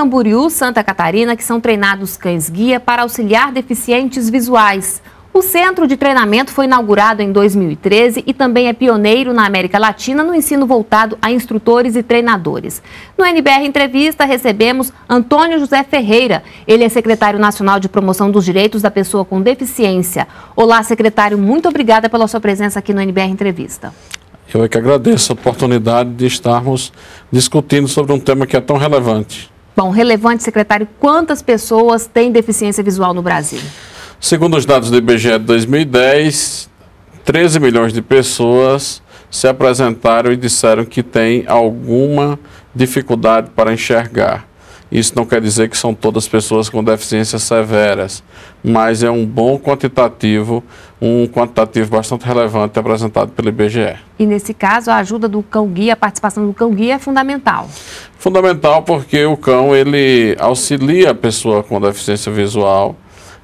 Camboriú, Santa Catarina, que são treinados cães-guia para auxiliar deficientes visuais. O centro de treinamento foi inaugurado em 2013 e também é pioneiro na América Latina no ensino voltado a instrutores e treinadores. No NBR Entrevista recebemos Antônio José Ferreira. Ele é secretário nacional de promoção dos direitos da pessoa com deficiência. Olá, secretário, muito obrigada pela sua presença aqui no NBR Entrevista. Eu é que agradeço a oportunidade de estarmos discutindo sobre um tema que é tão relevante. Bom, relevante, secretário, quantas pessoas têm deficiência visual no Brasil? Segundo os dados do IBGE de 2010, 13 milhões de pessoas se apresentaram e disseram que têm alguma dificuldade para enxergar. Isso não quer dizer que são todas pessoas com deficiências severas, mas é um bom quantitativo, um quantitativo bastante relevante apresentado pelo IBGE. E nesse caso, a ajuda do cão-guia, a participação do cão-guia é fundamental? Fundamental porque o cão, ele auxilia a pessoa com deficiência visual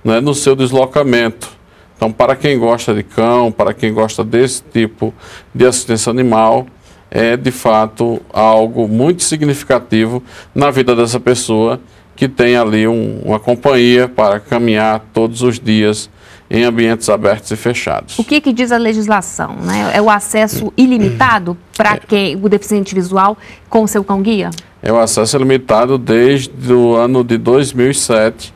né, no seu deslocamento. Então, para quem gosta de cão, para quem gosta desse tipo de assistência animal, é de fato algo muito significativo na vida dessa pessoa que tem ali um, uma companhia para caminhar todos os dias em ambientes abertos e fechados. O que, que diz a legislação? Né? É o acesso ilimitado para é. quem o deficiente visual com o seu cão guia? É o acesso ilimitado desde o ano de 2007,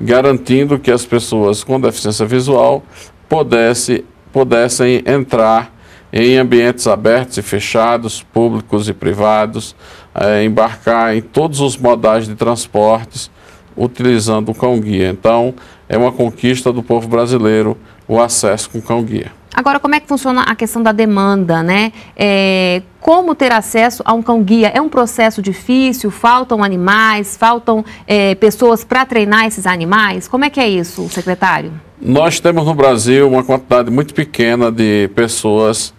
garantindo que as pessoas com deficiência visual pudesse, pudessem entrar em ambientes abertos e fechados, públicos e privados, é, embarcar em todos os modais de transportes utilizando o cão-guia. Então, é uma conquista do povo brasileiro o acesso com cão-guia. Agora, como é que funciona a questão da demanda, né? É, como ter acesso a um cão-guia? É um processo difícil? Faltam animais? Faltam é, pessoas para treinar esses animais? Como é que é isso, secretário? Nós temos no Brasil uma quantidade muito pequena de pessoas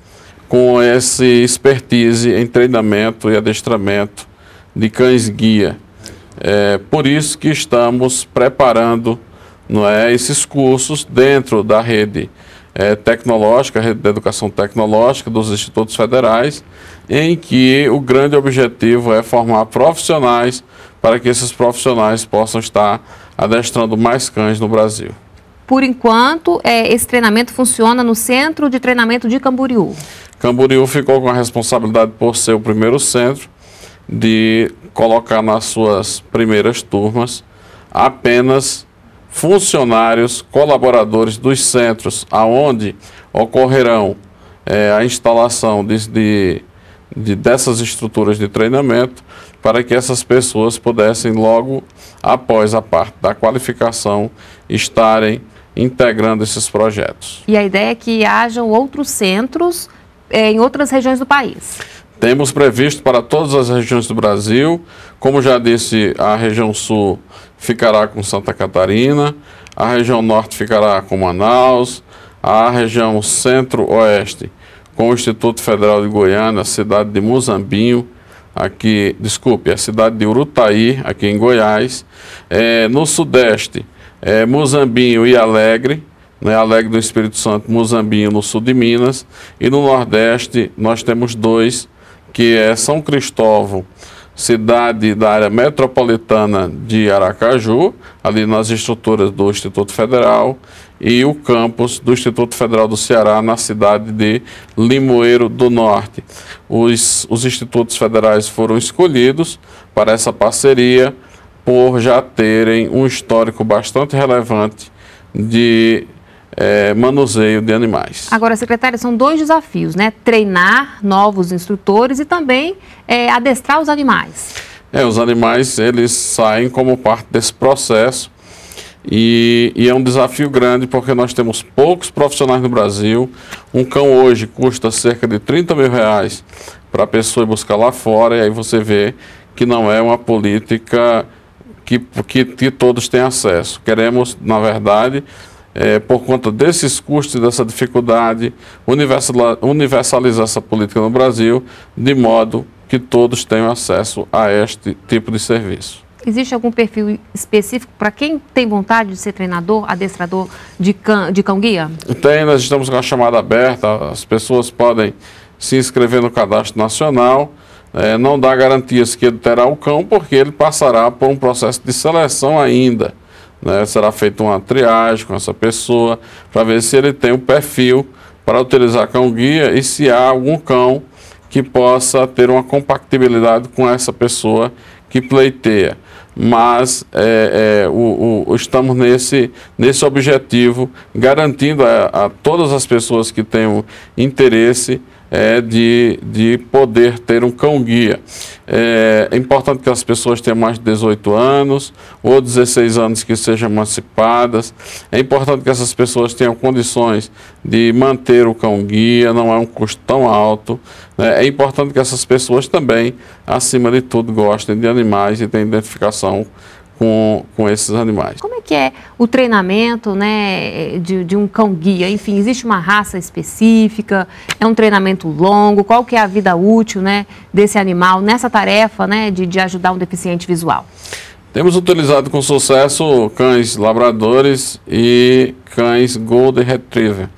com esse expertise em treinamento e adestramento de cães-guia. É por isso que estamos preparando não é, esses cursos dentro da rede é, tecnológica, a rede da educação tecnológica dos institutos federais, em que o grande objetivo é formar profissionais para que esses profissionais possam estar adestrando mais cães no Brasil. Por enquanto, é, esse treinamento funciona no Centro de Treinamento de Camboriú. Camboriú ficou com a responsabilidade por ser o primeiro centro de colocar nas suas primeiras turmas apenas funcionários, colaboradores dos centros, aonde ocorrerão é, a instalação de, de, de, dessas estruturas de treinamento, para que essas pessoas pudessem logo após a parte da qualificação estarem integrando esses projetos. E a ideia é que hajam outros centros eh, em outras regiões do país. Temos previsto para todas as regiões do Brasil, como já disse, a região sul ficará com Santa Catarina, a região norte ficará com Manaus, a região centro-oeste com o Instituto Federal de Goiânia, a cidade de Muzambinho, aqui, desculpe, a cidade de Urutaí, aqui em Goiás, é, no sudeste é, Muzambinho e Alegre, né, Alegre do Espírito Santo, Muzambinho no sul de Minas, e no Nordeste nós temos dois, que é São Cristóvão, cidade da área metropolitana de Aracaju, ali nas estruturas do Instituto Federal, e o campus do Instituto Federal do Ceará, na cidade de Limoeiro do Norte. Os, os institutos federais foram escolhidos para essa parceria por já terem um histórico bastante relevante de é, manuseio de animais. Agora, secretária, são dois desafios, né? Treinar novos instrutores e também é, adestrar os animais. É, os animais, eles saem como parte desse processo e, e, é um desafio grande porque nós temos poucos profissionais no Brasil. Um cão hoje custa cerca de 30 mil reais para a pessoa ir buscar lá fora e aí você vê que não é uma política que, que, que todos têm acesso. Queremos, na verdade, é, por conta desses custos e dessa dificuldade, universalizar essa política no Brasil, de modo que todos tenham acesso a este tipo de serviço. Existe algum perfil específico para quem tem vontade de ser treinador, adestrador de cão, de cão guia? Tem, nós estamos com a chamada aberta, as pessoas podem se inscrever no cadastro nacional é, não dá garantias que ele terá o cão, porque ele passará por um processo de seleção ainda. Né? Será feita uma triagem com essa pessoa para ver se ele tem o perfil para utilizar cão guia e se há algum cão que possa ter uma compatibilidade com essa pessoa que pleiteia. Mas é, é, o, o, estamos nesse, nesse objetivo, garantindo a, a todas as pessoas que tenham interesse é, de, de poder ter um cão-guia. É, é, importante que as pessoas tenham mais de 18 anos ou 16 anos que sejam emancipadas. É importante que essas pessoas tenham condições de manter o cão-guia, não é um custo tão alto. Né? É importante que essas pessoas também, acima de tudo, gostem de animais e tenham identificação com, com esses animais. Como é que é o treinamento né, de, de um cão-guia? Enfim, existe uma raça específica? É um treinamento longo? Qual que é a vida útil né, desse animal nessa tarefa né, de, de ajudar um deficiente visual? Temos utilizado com sucesso cães labradores e cães Golden Retriever.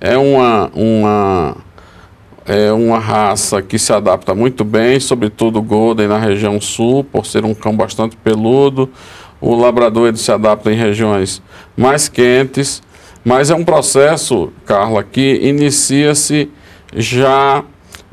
É uma, uma é uma raça que se adapta muito bem, sobretudo o Golden na região sul, por ser um cão bastante peludo. O labrador ele se adapta em regiões mais quentes, mas é um processo, Carla, que inicia-se já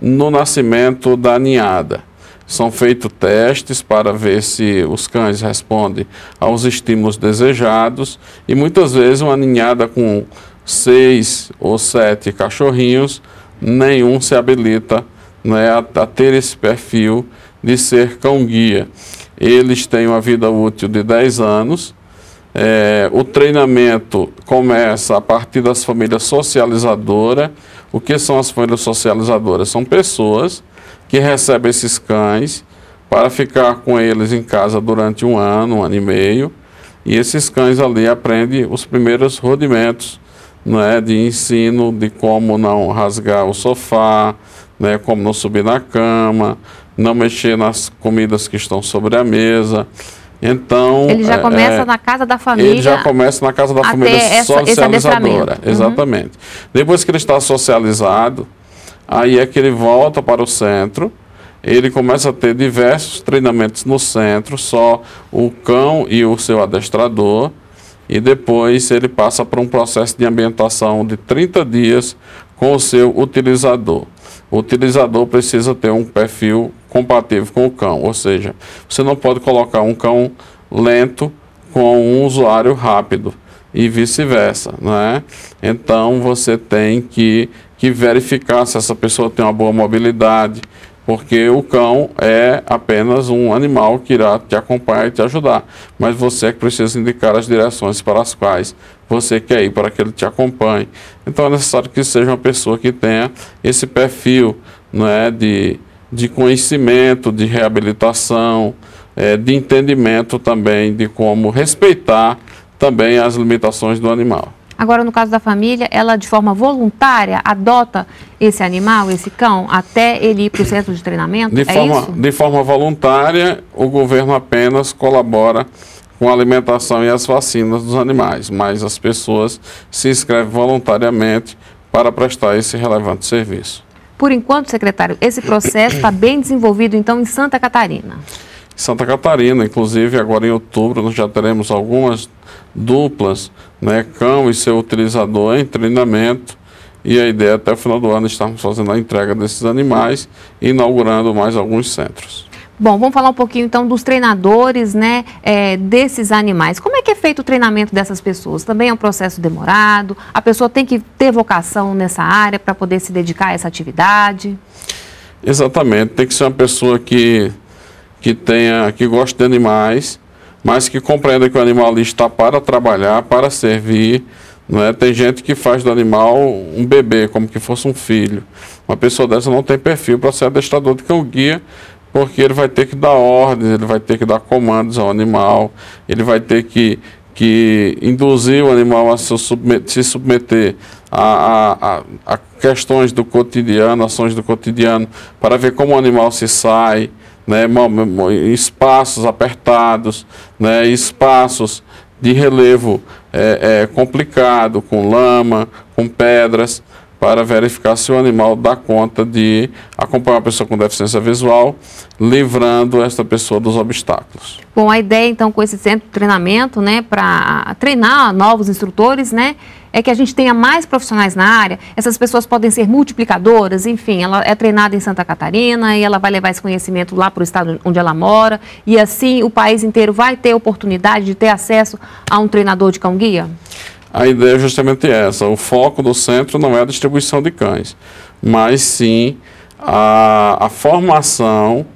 no nascimento da ninhada. São feitos testes para ver se os cães respondem aos estímulos desejados e muitas vezes uma ninhada com seis ou sete cachorrinhos nenhum se habilita né, a, a ter esse perfil de ser cão-guia. Eles têm uma vida útil de 10 anos. É, o treinamento começa a partir das famílias socializadoras. O que são as famílias socializadoras? São pessoas que recebem esses cães para ficar com eles em casa durante um ano, um ano e meio. E esses cães ali aprendem os primeiros rudimentos né, de ensino de como não rasgar o sofá, né, como não subir na cama, não mexer nas comidas que estão sobre a mesa. Então. Ele já é, começa é, na casa da família. Ele já começa na casa da família essa, socializadora. Esse uhum. Exatamente. Depois que ele está socializado, aí é que ele volta para o centro. Ele começa a ter diversos treinamentos no centro, só o cão e o seu adestrador e depois ele passa por um processo de ambientação de 30 dias com o seu utilizador. O utilizador precisa ter um perfil compatível com o cão, ou seja, você não pode colocar um cão lento com um usuário rápido e vice-versa, né? Então você tem que, que verificar se essa pessoa tem uma boa mobilidade, porque o cão é apenas um animal que irá te acompanhar e te ajudar, mas você é que precisa indicar as direções para as quais você quer ir para que ele te acompanhe. Então é necessário que seja uma pessoa que tenha esse perfil é, de, de conhecimento, de reabilitação, é, de entendimento também de como respeitar também as limitações do animal. Agora, no caso da família, ela de forma voluntária adota esse animal, esse cão, até ele ir para o centro de treinamento? De, é forma, isso? de forma voluntária, o governo apenas colabora com a alimentação e as vacinas dos animais, mas as pessoas se inscrevem voluntariamente para prestar esse relevante serviço. Por enquanto, secretário, esse processo está bem desenvolvido, então, em Santa Catarina. Santa Catarina. Inclusive, agora em outubro, nós já teremos algumas duplas, né, cão e seu utilizador em treinamento. E a ideia é até o final do ano estarmos fazendo a entrega desses animais e inaugurando mais alguns centros. Bom, vamos falar um pouquinho então dos treinadores, né, é, desses animais. Como é que é feito o treinamento dessas pessoas? Também é um processo demorado? A pessoa tem que ter vocação nessa área para poder se dedicar a essa atividade? Exatamente, tem que ser uma pessoa que que tenha, que goste de animais, mas que compreenda que o animal ali está para trabalhar, para servir. Né? Tem gente que faz do animal um bebê, como que fosse um filho. Uma pessoa dessa não tem perfil para ser adestrador de cão-guia, porque ele vai ter que dar ordens, ele vai ter que dar comandos ao animal, ele vai ter que, que induzir o animal a se submeter, se submeter a, a, a, a questões do cotidiano, ações do cotidiano, para ver como o animal se sai né, espaços apertados, né, espaços de relevo é, é, complicado, com lama, com pedras para verificar se o animal dá conta de acompanhar uma pessoa com deficiência visual, livrando esta pessoa dos obstáculos. Bom, a ideia então com esse centro de treinamento, né, para treinar novos instrutores, né, é que a gente tenha mais profissionais na área. Essas pessoas podem ser multiplicadoras, enfim, ela é treinada em Santa Catarina e ela vai levar esse conhecimento lá para o estado onde ela mora e assim o país inteiro vai ter oportunidade de ter acesso a um treinador de cão guia a ideia é justamente essa. O foco do centro não é a distribuição de cães, mas sim a, a formação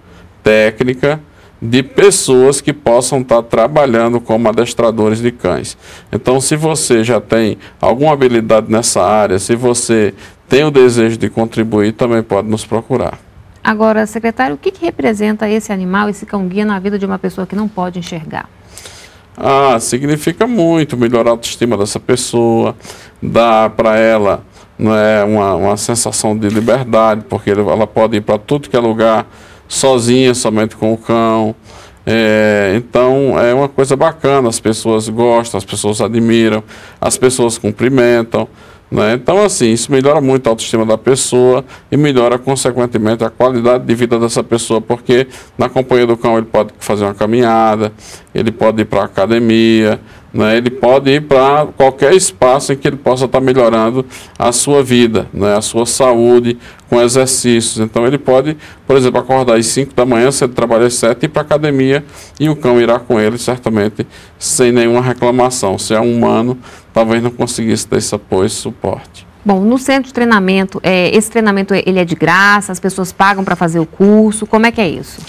técnica de pessoas que possam estar trabalhando como adestradores de cães. Então, se você já tem alguma habilidade nessa área, se você tem o desejo de contribuir, também pode nos procurar. Agora, secretário, o que, que representa esse animal, esse cão-guia, na vida de uma pessoa que não pode enxergar? Ah, significa muito melhorar a autoestima dessa pessoa, dar para ela né, uma, uma sensação de liberdade, porque ela pode ir para tudo que é lugar sozinha, somente com o cão. É, então é uma coisa bacana, as pessoas gostam, as pessoas admiram, as pessoas cumprimentam. Né? Então, assim, isso melhora muito a autoestima da pessoa e melhora, consequentemente, a qualidade de vida dessa pessoa, porque na companhia do cão ele pode fazer uma caminhada, ele pode ir para a academia, né? Ele pode ir para qualquer espaço em que ele possa estar tá melhorando a sua vida, né? a sua saúde, com exercícios. Então ele pode, por exemplo, acordar às 5 da manhã, se ele trabalhar às 7, ir para a academia e o cão irá com ele, certamente, sem nenhuma reclamação. Se é um humano, talvez não conseguisse ter esse apoio e suporte. Bom, no centro de treinamento, é, esse treinamento ele é de graça, as pessoas pagam para fazer o curso, como é que é isso?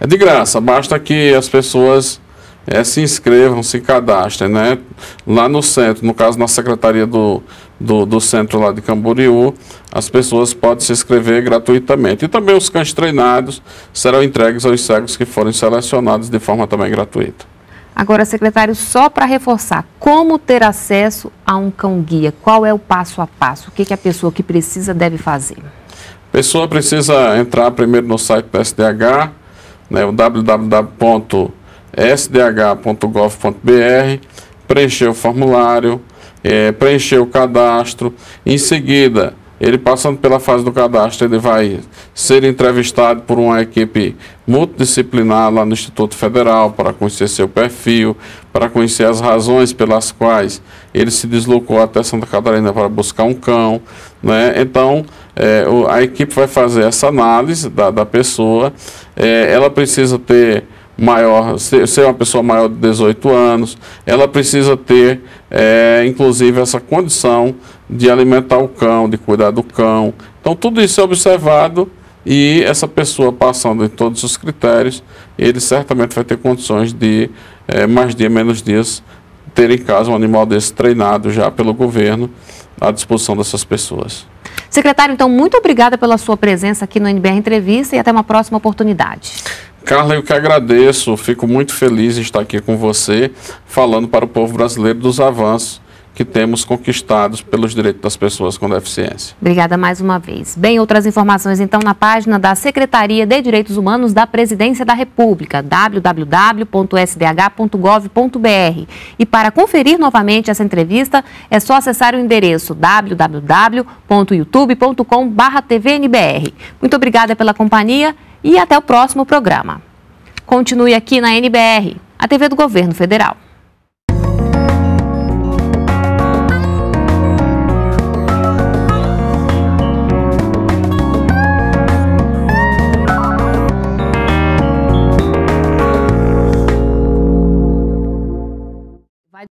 É de graça, basta que as pessoas é, se inscrevam, se cadastrem, né? Lá no centro, no caso na secretaria do, do, do, centro lá de Camboriú, as pessoas podem se inscrever gratuitamente. E também os cães treinados serão entregues aos cegos que forem selecionados de forma também gratuita. Agora, secretário, só para reforçar, como ter acesso a um cão-guia? Qual é o passo a passo? O que, que a pessoa que precisa deve fazer? A pessoa precisa entrar primeiro no site do SDH, né, o www sdh.gov.br, preencher o formulário, é, preencher o cadastro. Em seguida, ele passando pela fase do cadastro, ele vai ser entrevistado por uma equipe multidisciplinar lá no Instituto Federal para conhecer seu perfil, para conhecer as razões pelas quais ele se deslocou até Santa Catarina para buscar um cão. Né? Então, é, a equipe vai fazer essa análise da, da pessoa. É, ela precisa ter maior, ser, ser uma pessoa maior de 18 anos, ela precisa ter, é, inclusive, essa condição de alimentar o cão, de cuidar do cão. Então, tudo isso é observado e essa pessoa, passando em todos os critérios, ele certamente vai ter condições de, é, mais dia, menos dias, ter em casa um animal desse treinado já pelo governo à disposição dessas pessoas. Secretário, então, muito obrigada pela sua presença aqui no NBR Entrevista e até uma próxima oportunidade. Carla, eu que agradeço, fico muito feliz de estar aqui com você, falando para o povo brasileiro dos avanços que temos conquistados pelos direitos das pessoas com deficiência. Obrigada mais uma vez. Bem, outras informações então na página da Secretaria de Direitos Humanos da Presidência da República, www.sdh.gov.br. E para conferir novamente essa entrevista, é só acessar o endereço www.youtube.com/tvnbr. Muito obrigada pela companhia e até o próximo programa. Continue aqui na NBR, a TV do Governo Federal.